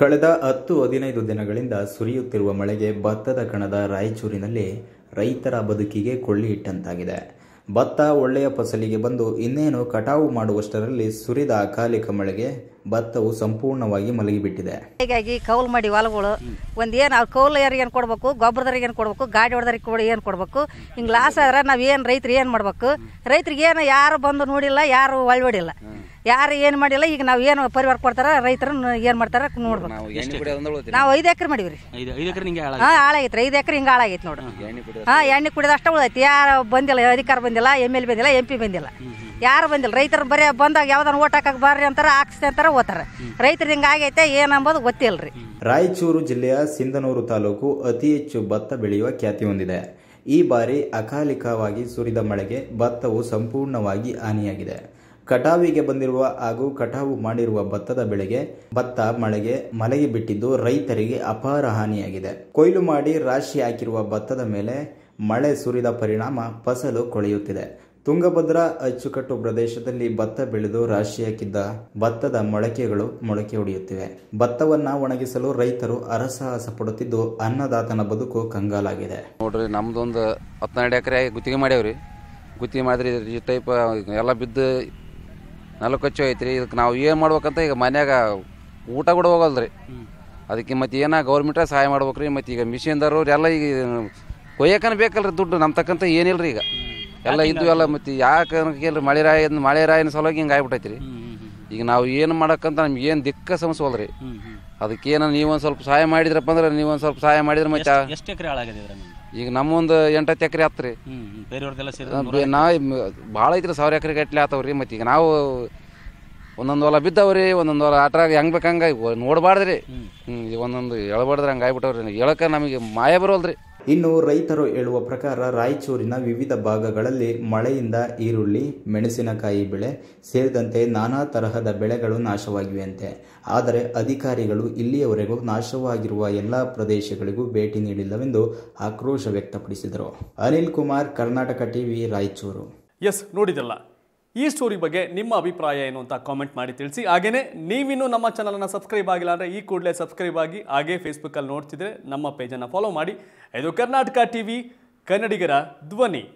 ಕಳೆದ ಹತ್ತು ಹದಿನೈದು ದಿನಗಳಿಂದ ಸುರಿಯುತ್ತಿರುವ ಮಳೆಗೆ ಭತ್ತದ ಕಣದ ರಾಯಚೂರಿನಲ್ಲಿ ರೈತರ ಬದುಕಿಗೆ ಕೊಳ್ಳಿ ಇಟ್ಟಂತಾಗಿದೆ ಭತ್ತ ಒಳ್ಳೆಯ ಫಸಲಿಗೆ ಬಂದು ಇನ್ನೇನು ಕಟಾವು ಮಾಡುವಷ್ಟರಲ್ಲಿ ಸುರಿದ ಅಕಾಲಿಕ ಮಳೆಗೆ ಭತ್ತವು ಸಂಪೂರ್ಣವಾಗಿ ಬಿಟ್ಟಿದೆ ಹೀಗಾಗಿ ಕೌಲ್ ಮಾಡಿ ಹೊಲಗಳು ಒಂದೇನು ಏನು ಕೌಲ್ ಯಾರಿಗೆ ಏನು ಕೊಡ್ಬೇಕು ಗೊಬ್ಬರದವ್ರಿಗೆ ಏನು ಕೊಡ್ಬೇಕು ಗಾಡಿ ಹೊಡೆದ್ರಿಗೆ ಕೂಡ ಏನು ಕೊಡ್ಬೇಕು ಹಿಂಗೆ ಲಾಸ್ ಆದ್ರೆ ನಾವು ಏನು ರೈತರು ಏನು ಮಾಡ್ಬೇಕು ರೈತರಿಗೆ ಏನು ಯಾರು ಬಂದು ನೋಡಿಲ್ಲ ಯಾರು ಒಳವಡಿಲ್ಲ ಯಾರು ಏನು ಮಾಡಿಲ್ಲ ಈಗ ನಾವು ಏನು ಪರಿವಾರ ಕೊಡ್ತಾರ ರೈತರು ಏನು ಮಾಡ್ತಾರ ನೋಡ್ಬೇಕು ನಾವು ಐದು ಎಕರೆ ಮಾಡಿವ್ರಿ ಹಾಂ ಹಾಳಾಗೈತೆ ಐದು ಎಕರೆ ಹಿಂಗೆ ಹಾಳಾಗೈತೆ ನೋಡ್ರಿ ಹಾಂ ಎಣ್ಣೆ ಕುಡಿದ ಅಷ್ಟೇ ಉಳಿದೈತಿ ಯಾರು ಬಂದಿಲ್ಲ ಅಧಿಕಾರ ಬಂದಿಲ್ಲ ಎಮ್ ಎಲ್ ಬಂದಿಲ್ಲ ಎಂ ಪಿ ಬಂದಿಲ್ಲ ಯಾರು ಬಂದಿಲ್ಲ ರೈತರು ಬರೀ ಬಂದಾಗ ಯಾವ್ದಾನ ಓಟ್ ಹಾಕಕ್ಕೆ ಬರ್ರಿ ಅಂತಾರೆ ಹಾಕ್ಸ್ತೆ ಅಂತಾರೆ ಓತಾರೆ ರೈತರು ಹಿಂಗೆ ಆಗೈತೆ ಏನಂಬೋದು ಗೊತ್ತಿಲ್ಲ ರಾಯಚೂರು ಜಿಲ್ಲೆಯ ಸಿಂಧನೂರು ತಾಲೂಕು ಅತಿ ಹೆಚ್ಚು ಭತ್ತ ಬೆಳೆಯುವ ಖ್ಯಾತಿ ಹೊಂದಿದೆ ಈ ಬಾರಿ ಅಕಾಲಿಕವಾಗಿ ಸುರಿದ ಮಳೆಗೆ ಭತ್ತವು ಸಂಪೂರ್ಣವಾಗಿ ಹಾನಿಯಾಗಿದೆ ಕಟಾವಿಗೆ ಬಂದಿರುವ ಹಾಗೂ ಕಟಾವು ಮಾಡಿರುವ ಭತ್ತದ ಬೆಳೆಗೆ ಭತ್ತ ಮಳೆಗೆ ಮಲಗಿ ಬಿಟ್ಟಿದ್ದು ರೈತರಿಗೆ ಅಪಾರ ಹಾನಿಯಾಗಿದೆ ಕೊಯ್ಲು ಮಾಡಿ ರಾಶಿ ಹಾಕಿರುವ ಭತ್ತದ ಮೇಲೆ ಮಳೆ ಸುರಿದ ಪರಿಣಾಮ ಫಸಲು ಕೊಳೆಯುತ್ತಿದೆ ತುಂಗಭದ್ರಾ ಅಚ್ಚುಕಟ್ಟು ಪ್ರದೇಶದಲ್ಲಿ ಭತ್ತ ಬೆಳೆದು ರಾಶಿ ಹಾಕಿದ್ದ ಭತ್ತದ ಮೊಳಕೆಗಳು ಮೊಳಕೆ ಹೊಡೆಯುತ್ತಿವೆ ಭತ್ತವನ್ನ ಒಣಗಿಸಲು ರೈತರು ಅರಸಾಹಸ ಪಡುತ್ತಿದ್ದು ಅನ್ನದಾತನ ಬದುಕು ಕಂಗಾಲಾಗಿದೆ ನೋಡ್ರಿ ನಮ್ದೊಂದು ಹತ್ತೆರಡು ಎಕರೆ ಗುತ್ತಿಗೆ ಮಾಡ್ಯಾವ್ರಿ ಗುತ್ತಿಗೆ ಮಾಡಿದ್ರೆ ಈ ಟೈಪ್ ಎಲ್ಲ ಬಿದ್ದು ನಾಲ್ಕು ಕಚ್ಚು ಐತ್ರಿ ಇದಕ್ಕೆ ನಾವು ಏನು ಮಾಡ್ಬೇಕಂತ ಈಗ ಮನ್ಯಾಗ ಊಟ ಕೂಡ ಹೋಗಲ್ರಿ ಅದಕ್ಕೆ ಮತ್ತೆ ಏನ ಗೌರ್ಮೆಂಟ್ ಸಹಾಯ ಮಾಡ್ಬೇಕ್ರಿ ಮತ್ತೆ ಈಗ ಮಿಷಿನ್ದವ್ರು ಎಲ್ಲ ಈಗ ಕೊಯ್ಯಕನ ಬೇಕಲ್ರಿ ದುಡ್ಡು ನಮ್ಮ ತಕ್ಕಂತ ಏನಿಲ್ಲರಿ ಈಗ ಎಲ್ಲ ಇದ್ದು ಎಲ್ಲ ಮತ್ತೆ ಯಾಕೆ ಮಳೆ ರಾಯ ಮಳೆ ರಾಯನ ಸಲುವಾಗಿ ಹಿಂಗೆ ಆಗ್ಬಿಟ್ಟೈತ್ರಿ ಈಗ ನಾವು ಏನು ಮಾಡಕ್ಕಂತ ನಮ್ಗೆ ಏನು ದಿಕ್ಕ ಸಮಸ್ಯೆ ಅದಕ್ಕೇನ ನೀವೊಂದು ಸ್ವಲ್ಪ ಸಹಾಯ ಮಾಡಿದ್ರಪ್ಪ ಅಂದ್ರೆ ನೀವೊಂದು ಸ್ವಲ್ಪ ಸಹಾಯ ಮಾಡಿದ್ರೆ ಮತ್ತೆ ಎಷ್ಟು ಎಕರೆ ಹಾಳಾಗಿದೆ ಈಗ ನಮ್ಮೊಂದು ಎಂಟತ್ತು ಎಕರೆ ಆತ್ರಿ ನಾವು ಭಾಳ ಐತ್ರಿ ಸಾವಿರ ಎಕರೆ ಗಟ್ಲೆ ಆತವ್ರಿ ಮತ್ತೆ ಈಗ ನಾವು ಒಂದೊಂದು ಹೊಲ ಬಿದ್ದವ್ರಿ ಒಂದೊಂದು ಹೊಲ ಆಟ್ರಾಗ ಹೆಂಗ್ ಬೇಕಂಗ ನೋಡಬಾರ್ದ್ರಿ ಹ್ಞೂ ಒಂದೊಂದು ಹೇಳ್ಬಾರ್ದ್ರಿ ಹಂಗೆ ಆಗ್ಬಿಟ್ಟವ್ರಿ ಹೇಳಕ್ಕೆ ನಮಗೆ ಮಾಯ ಬರೋಲ್ರಿ ಇನ್ನು ರೈತರು ಹೇಳುವ ಪ್ರಕಾರ ರಾಯಚೂರಿನ ವಿವಿಧ ಭಾಗಗಳಲ್ಲಿ ಮಳೆಯಿಂದ ಈರುಳ್ಳಿ ಮೆಣಸಿನಕಾಯಿ ಬೆಳೆ ಸೇರಿದಂತೆ ನಾನಾ ತರಹದ ಬೆಳೆಗಳು ನಾಶವಾಗಿವೆಯಂತೆ ಆದರೆ ಅಧಿಕಾರಿಗಳು ಇಲ್ಲಿಯವರೆಗೂ ನಾಶವಾಗಿರುವ ಎಲ್ಲ ಪ್ರದೇಶಗಳಿಗೂ ಭೇಟಿ ನೀಡಿಲ್ಲವೆಂದು ಆಕ್ರೋಶ ವ್ಯಕ್ತಪಡಿಸಿದರು ಅನಿಲ್ ಕುಮಾರ್ ಕರ್ನಾಟಕ ಟಿವಿ ರಾಯಚೂರು ಎಸ್ ನೋಡಿದಲ್ಲ ಈ ಸ್ಟೋರಿ ಬಗ್ಗೆ ನಿಮ್ಮ ಅಭಿಪ್ರಾಯ ಏನು ಅಂತ ಕಾಮೆಂಟ್ ಮಾಡಿ ತಿಳಿಸಿ ಹಾಗೆಯೇ ನೀವಿನ್ನೂ ನಮ್ಮ ಚಾನಲನ್ನು ಸಬ್ಸ್ಕ್ರೈಬ್ ಆಗಿಲ್ಲ ಅಂದರೆ ಈ ಕೂಡಲೇ ಸಬ್ಸ್ಕ್ರೈಬ್ ಆಗಿ ಹಾಗೇ ಫೇಸ್ಬುಕ್ಕಲ್ಲಿ ನೋಡ್ತಿದ್ರೆ ನಮ್ಮ ಪೇಜನ್ನು ಫಾಲೋ ಮಾಡಿ ಇದು ಕರ್ನಾಟಕ ಟಿ ಕನ್ನಡಿಗರ ಧ್ವನಿ